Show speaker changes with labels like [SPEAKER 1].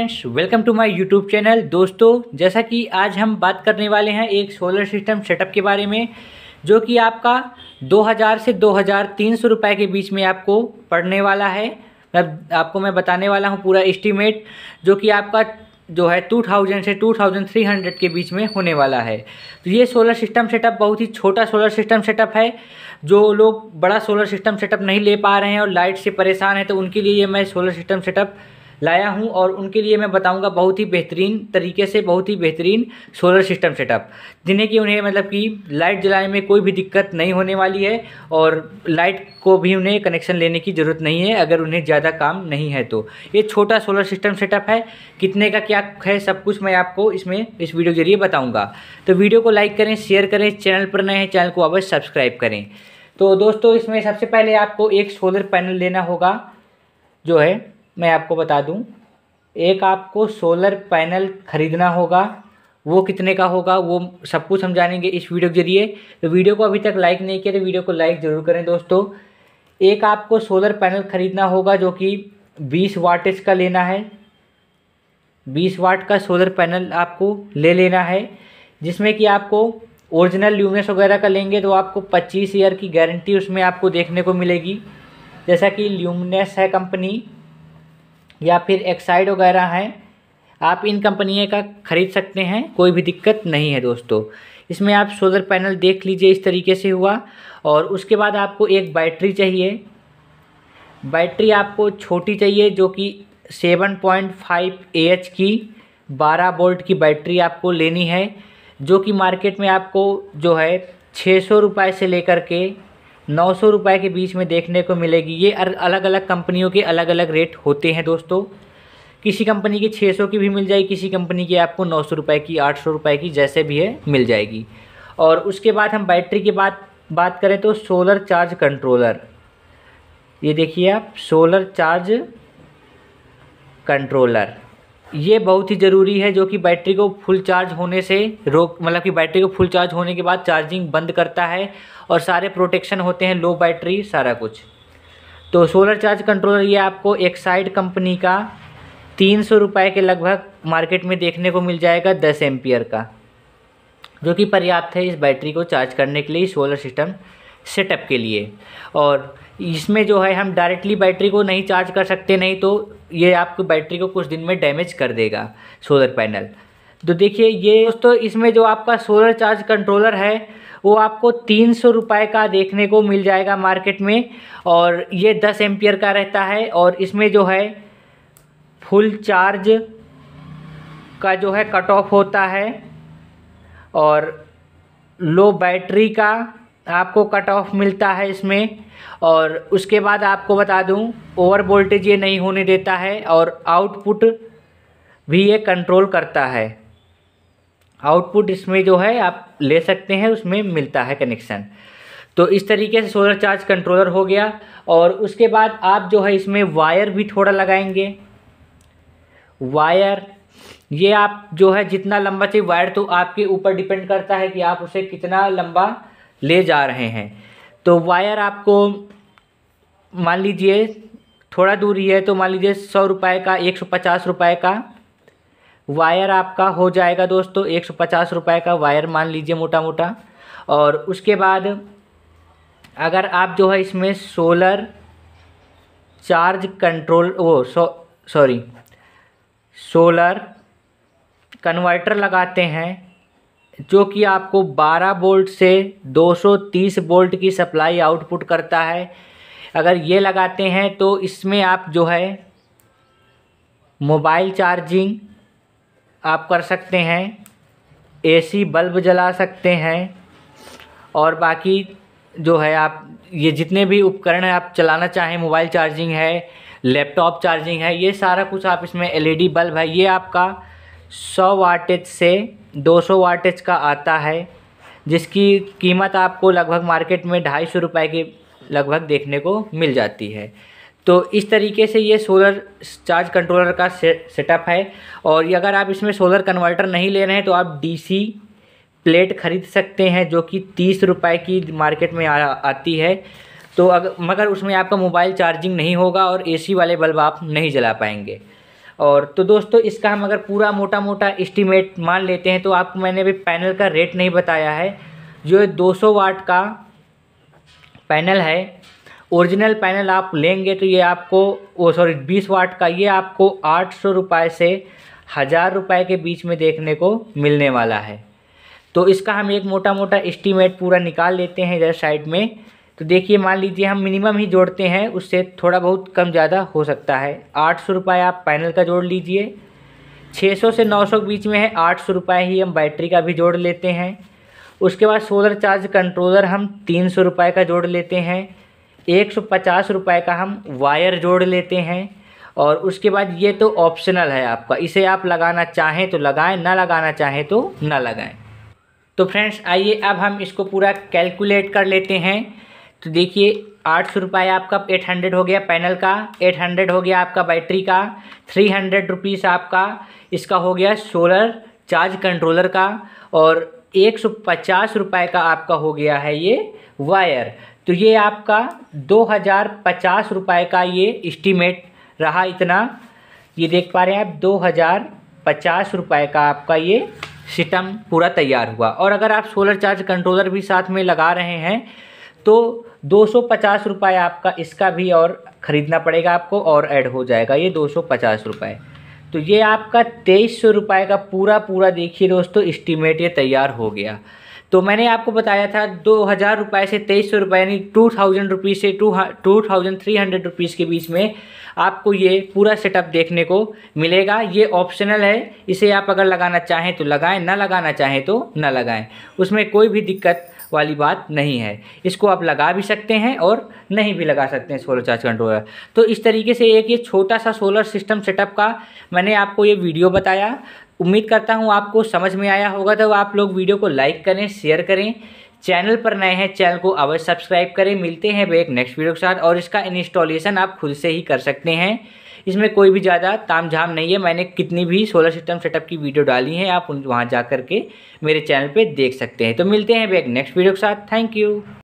[SPEAKER 1] friends welcome to my YouTube channel दोस्तों जैसा कि आज हम बात करने वाले हैं एक सोलर सिस्टम सेटअप के बारे में जो कि आपका 2000 से 2300 रुपए के बीच में आपको पड़ने वाला है मैं आपको मैं बताने वाला हूं पूरा एस्टीमेट जो कि आपका जो है 2000 से 2300 के बीच में होने वाला है तो ये सोलर सिस्टम सेटअप बहुत ही छोटा सोलर सिस्टम सेटअप है जो लोग बड़ा सोलर सिस्टम सेटअप नहीं ले पा रहे हैं और लाइट से परेशान है तो उनके लिए ये मैं सोलर सिस्टम सेटअप लाया हूँ और उनके लिए मैं बताऊँगा बहुत ही बेहतरीन तरीके से बहुत ही बेहतरीन सोलर सिस्टम सेटअप जिन्हें कि उन्हें मतलब कि लाइट जलाने में कोई भी दिक्कत नहीं होने वाली है और लाइट को भी उन्हें कनेक्शन लेने की ज़रूरत नहीं है अगर उन्हें ज़्यादा काम नहीं है तो ये छोटा सोलर सिस्टम सेटअप है कितने का क्या है सब कुछ मैं आपको इसमें इस वीडियो के जरिए बताऊँगा तो वीडियो को लाइक करें शेयर करें चैनल पर नए हैं चैनल को अवश्य सब्सक्राइब करें तो दोस्तों इसमें सबसे पहले आपको एक सोलर पैनल लेना होगा जो है मैं आपको बता दूं एक आपको सोलर पैनल ख़रीदना होगा वो कितने का होगा वो सब कुछ हम जानेंगे इस वीडियो के जरिए तो वीडियो को अभी तक लाइक नहीं किया तो वीडियो को लाइक ज़रूर करें दोस्तों एक आपको सोलर पैनल ख़रीदना होगा जो कि बीस वाटेज का लेना है बीस वाट का सोलर पैनल आपको ले लेना है जिसमें कि आपको ओरिजिनल ल्यूमिनस वगैरह का लेंगे तो आपको पच्चीस ईयर की गारंटी उसमें आपको देखने को मिलेगी जैसा कि ल्यूमिनस है कंपनी या फिर एक्साइड वगैरह हैं आप इन कंपनी का ख़रीद सकते हैं कोई भी दिक्कत नहीं है दोस्तों इसमें आप सोलर पैनल देख लीजिए इस तरीके से हुआ और उसके बाद आपको एक बैटरी चाहिए बैटरी आपको छोटी चाहिए जो कि seven point five A H की बारह वोल्ट की बैटरी आपको लेनी है जो कि मार्केट में आपको जो है छः सौ रुपये से लेकर के नौ सौ रुपये के बीच में देखने को मिलेगी ये अलग अलग कंपनियों के अलग अलग रेट होते हैं दोस्तों किसी कंपनी की 600 की भी मिल जाएगी किसी कंपनी की आपको नौ सौ रुपये की आठ सौ रुपये की जैसे भी है मिल जाएगी और उसके बाद हम बैटरी की बात बात करें तो सोलर चार्ज कंट्रोलर ये देखिए आप सोलर चार्ज कंट्रोलर ये बहुत ही ज़रूरी है जो कि बैटरी को फुल चार्ज होने से रोक मतलब कि बैटरी को फुल चार्ज होने के बाद चार्जिंग बंद करता है और सारे प्रोटेक्शन होते हैं लो बैटरी सारा कुछ तो सोलर चार्ज कंट्रोलर ये आपको एक साइड कंपनी का तीन सौ रुपये के लगभग मार्केट में देखने को मिल जाएगा दस एम्पियर का जो कि पर्याप्त है इस बैटरी को चार्ज करने के लिए सोलर सिस्टम सेटअप के लिए और इसमें जो है हम डायरेक्टली बैटरी को नहीं चार्ज कर सकते नहीं तो ये आपको बैटरी को कुछ दिन में डैमेज कर देगा सोलर पैनल तो देखिए ये दोस्तों इसमें जो आपका सोलर चार्ज कंट्रोलर है वो आपको तीन सौ रुपये का देखने को मिल जाएगा मार्केट में और ये दस एम्पियर का रहता है और इसमें जो है फुल चार्ज का जो है कट ऑफ होता है और लो बैटरी का आपको कट ऑफ मिलता है इसमें और उसके बाद आपको बता दूं ओवर वोल्टेज ये नहीं होने देता है और आउटपुट भी ये कंट्रोल करता है आउटपुट इसमें जो है आप ले सकते हैं उसमें मिलता है कनेक्शन तो इस तरीके से सोलर चार्ज कंट्रोलर हो गया और उसके बाद आप जो है इसमें वायर भी थोड़ा लगाएंगे वायर ये आप जो है जितना लंबा चाहिए वायर तो आपके ऊपर डिपेंड करता है कि आप उसे कितना लंबा ले जा रहे हैं तो वायर आपको मान लीजिए थोड़ा दूर ही है तो मान लीजिए सौ रुपये का एक सौ पचास रुपये का वायर आपका हो जाएगा दोस्तों एक सौ पचास रुपये का वायर मान लीजिए मोटा मोटा और उसके बाद अगर आप जो है इसमें सोलर चार्ज कंट्रोल वो सो सॉरी सोलर कन्वर्टर लगाते हैं जो कि आपको 12 वोल्ट से 230 वोल्ट की सप्लाई आउटपुट करता है अगर ये लगाते हैं तो इसमें आप जो है मोबाइल चार्जिंग आप कर सकते हैं एसी बल्ब जला सकते हैं और बाकी जो है आप ये जितने भी उपकरण आप चलाना चाहें मोबाइल चार्जिंग है लैपटॉप चार्जिंग है ये सारा कुछ आप इसमें एलईडी बल्ब है ये आपका सौ वाटेज से दो सौ वाटेज का आता है जिसकी कीमत आपको लगभग मार्केट में ढाई सौ रुपये के लगभग देखने को मिल जाती है तो इस तरीके से ये सोलर चार्ज कंट्रोलर का सेटअप है और ये अगर आप इसमें सोलर कन्वर्टर नहीं ले रहे हैं तो आप डीसी प्लेट खरीद सकते हैं जो कि तीस रुपए की मार्केट में आ, आती है तो अगर मगर उसमें आपका मोबाइल चार्जिंग नहीं होगा और एसी वाले बल्ब आप नहीं जला पाएंगे और तो दोस्तों इसका हम अगर पूरा मोटा मोटा इस्टीमेट मान लेते हैं तो आपको मैंने अभी पैनल का रेट नहीं बताया है जो दो सौ वाट का पैनल है ओरिजिनल पैनल आप लेंगे तो ये आपको वो सॉरी बीस वाट का ये आपको आठ सौ रुपये से हज़ार रुपये के बीच में देखने को मिलने वाला है तो इसका हम एक मोटा मोटा इस्टीमेट पूरा निकाल लेते हैं इधर साइड में तो देखिए मान लीजिए हम मिनिमम ही जोड़ते हैं उससे थोड़ा बहुत कम ज़्यादा हो सकता है आठ सौ रुपये आप पैनल का जोड़ लीजिए छः सौ से नौ सौ के बीच में है आठ सौ रुपये ही हम बैटरी का भी जोड़ लेते हैं उसके बाद सोलर चार्ज कंट्रोलर हम तीन सौ रुपये का जोड़ लेते हैं एक सौ पचास रुपये का हम वायर जोड़ लेते हैं और उसके बाद ये तो ऑप्शनल है आपका इसे आप लगाना चाहें तो लगाएं ना लगाना चाहें तो ना लगाएं तो फ्रेंड्स आइए अब हम इसको पूरा कैलकुलेट कर लेते हैं तो देखिए आठ सौ रुपये आपका एट हंड्रेड हो गया पैनल का एट हंड्रेड हो गया आपका बैटरी का थ्री हंड्रेड रुपीज़ आपका इसका हो गया सोलर चार्ज कंट्रोलर का और एक सौ पचास रुपये का आपका हो गया है ये वायर तो ये आपका दो हज़ार पचास रुपये का ये इस्टीमेट रहा इतना ये देख पा रहे हैं आप दो हज़ार पचास रुपये का आपका ये सिस्टम पूरा तैयार हुआ और अगर आप सोलर चार्ज कंट्रोलर भी साथ में लगा रहे हैं तो दो सौ पचास रुपये आपका इसका भी और ख़रीदना पड़ेगा आपको और ऐड हो जाएगा ये दो सौ पचास रुपये तो ये आपका तेईस सौ रुपये का पूरा पूरा देखिए दोस्तों इस्टीमेट ये तैयार हो गया तो मैंने आपको बताया था दो हज़ार रुपये से तेईस सौ रुपये यानी टू थाउजेंड रुपीज़ से two two thousand three hundred rupees के बीच में आपको ये पूरा सेटअप देखने को मिलेगा ये ऑप्शनल है इसे आप अगर लगाना चाहें तो लगाएं ना लगाना चाहें तो ना लगाएं उसमें कोई भी दिक्कत वाली बात नहीं है इसको आप लगा भी सकते हैं और नहीं भी लगा सकते हैं सोलर चार्ज कंट्रोलर तो इस तरीके से एक ये छोटा सा सोलर सिस्टम सेटअप का मैंने आपको ये वीडियो बताया उम्मीद करता हूँ आपको समझ में आया होगा तो आप लोग वीडियो को लाइक करें शेयर करें चैनल पर नए हैं चैनल को अवश्य सब्सक्राइब करें मिलते हैं वे एक नेक्स्ट वीडियो के साथ और इसका इंस्टॉलेशन आप खुद से ही कर सकते हैं इसमें कोई भी ज़्यादा ताम झाम नहीं है मैंने कितनी भी सोलर सिस्टम सेटअप की वीडियो डाली है आप उन वहाँ जा करके मेरे चैनल पर देख सकते हैं तो मिलते हैं बैक नेक्स्ट वीडियो के साथ थैंक यू